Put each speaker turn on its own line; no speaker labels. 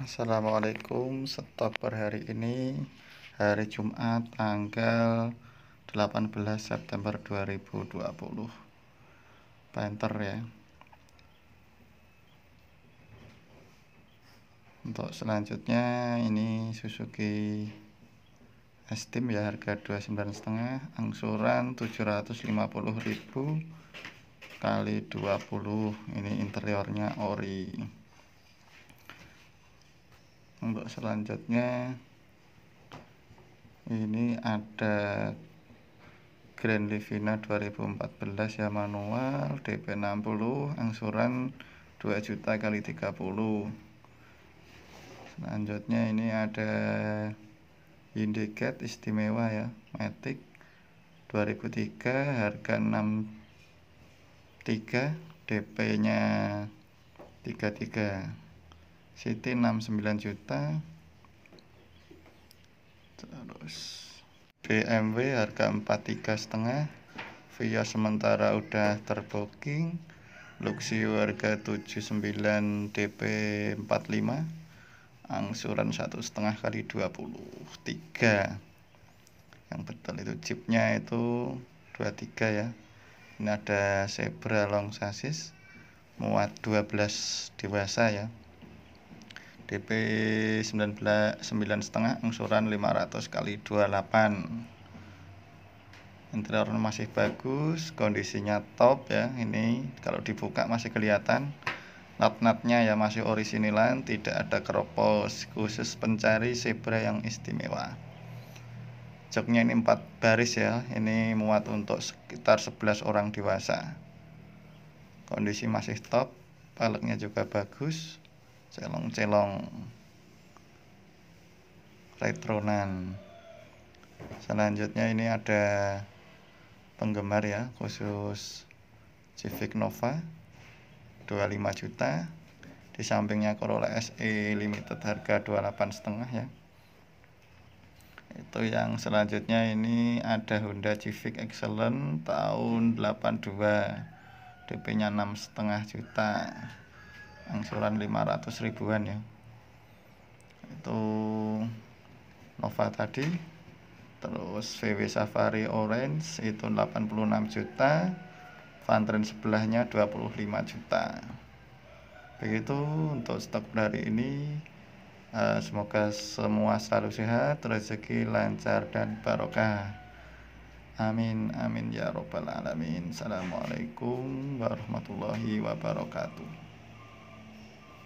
Assalamualaikum stop per hari ini hari Jumat tanggal 18 September 2020 Painter ya untuk selanjutnya ini Suzuki Estim ya harga 29,5 angsuran 750 ribu kali 20 ini interiornya ori untuk selanjutnya ini ada Grand Livina 2014 ya manual DP 60 angsuran 2 juta kali 30 selanjutnya ini ada indicate istimewa ya Matic 2003 harga 63 DP nya 33 CT 69 juta terus BMW harga 43 setengah Via sementara udah terbooking Luxio harga 79 DP 45 angsuran satu setengah kali 23 yang betul itu chipnya itu 23 ya ini ada zebra long sasis muat 12 dewasa ya DP 19 setengah angsuran 500 kali 28 interior masih bagus kondisinya top ya ini kalau dibuka masih kelihatan nat-natnya ya masih orisinilan tidak ada keropos khusus pencari zebra yang istimewa joknya ini empat baris ya ini muat untuk sekitar 11 orang dewasa kondisi masih top peleknya juga bagus celong-celong retronan selanjutnya ini ada penggemar ya khusus Civic Nova 25 juta di sampingnya Corolla SE limited harga 28 setengah ya itu yang selanjutnya ini ada Honda Civic Excellent tahun 82 DP nya 6 setengah juta angsuran 500 ribuan ya itu Nova tadi terus VW Safari Orange itu 86 juta Fantren sebelahnya 25 juta begitu untuk stok dari ini eh, semoga semua selalu sehat rezeki lancar dan barokah Amin, amin ya robbal 'Alamin. Assalamualaikum warahmatullahi wabarakatuh.